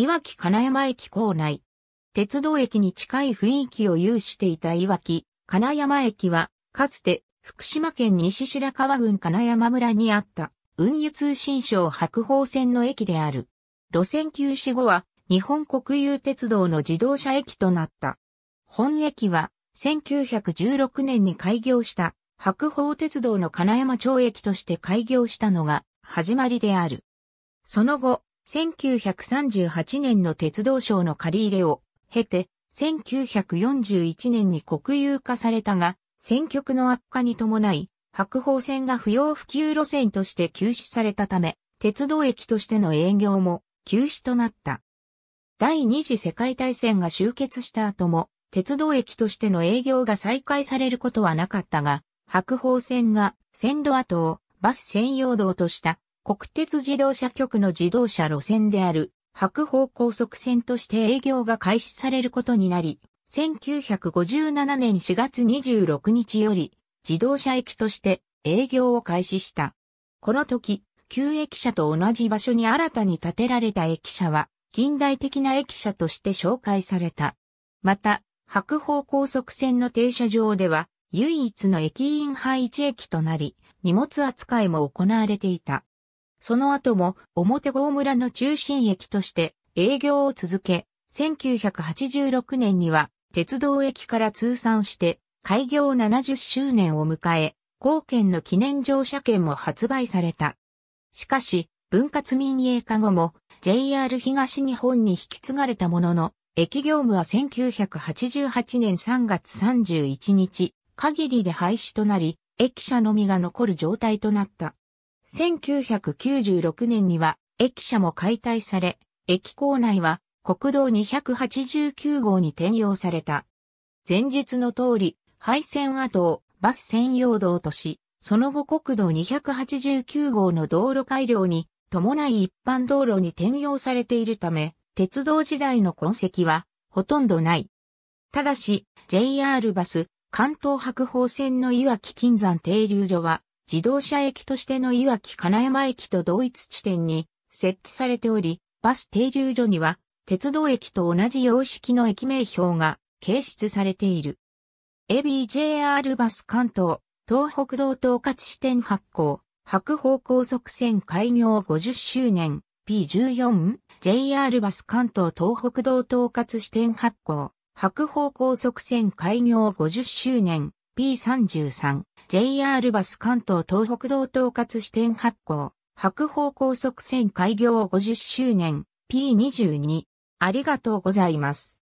いわき金山駅構内。鉄道駅に近い雰囲気を有していたいわき金山駅は、かつて福島県西白川郡金山村にあった運輸通信省白鳳線の駅である。路線休止後は日本国有鉄道の自動車駅となった。本駅は1916年に開業した白鳳鉄道の金山町駅として開業したのが始まりである。その後、1938年の鉄道省の借り入れを経て、1941年に国有化されたが、選挙区の悪化に伴い、白鵬線が不要不急路線として休止されたため、鉄道駅としての営業も休止となった。第二次世界大戦が終結した後も、鉄道駅としての営業が再開されることはなかったが、白鵬線が線路跡をバス専用道とした国鉄自動車局の自動車路線である白鵬高速線として営業が開始されることになり、1957年4月26日より自動車駅として営業を開始した。この時、旧駅舎と同じ場所に新たに建てられた駅舎は近代的な駅舎として紹介された。また、白鵬高速線の停車場では唯一の駅員配置駅となり、荷物扱いも行われていた。その後も表郷村の中心駅として営業を続け、1986年には鉄道駅から通算して開業70周年を迎え、貢献の記念乗車券も発売された。しかし、分割民営化後も JR 東日本に引き継がれたものの、駅業務は1988年3月31日限りで廃止となり、駅舎のみが残る状態となった。1996年には駅舎も解体され、駅構内は国道289号に転用された。前述の通り、廃線跡をバス専用道とし、その後国道289号の道路改良に伴い一般道路に転用されているため、鉄道時代の痕跡はほとんどない。ただし、JR バス、関東白鳳線の岩木金山停留所は、自動車駅としての岩木金山駅と同一地点に設置されており、バス停留所には鉄道駅と同じ様式の駅名標が掲出されている。ABJR バス関東、東北道統括支店発行、白方高速線開業50周年、P14、JR バス関東東北道統括支店発行、白方高速線開業50周年、P33、JR バス関東東北道統括支店発行、白鵬高速線開業50周年 P22。ありがとうございます。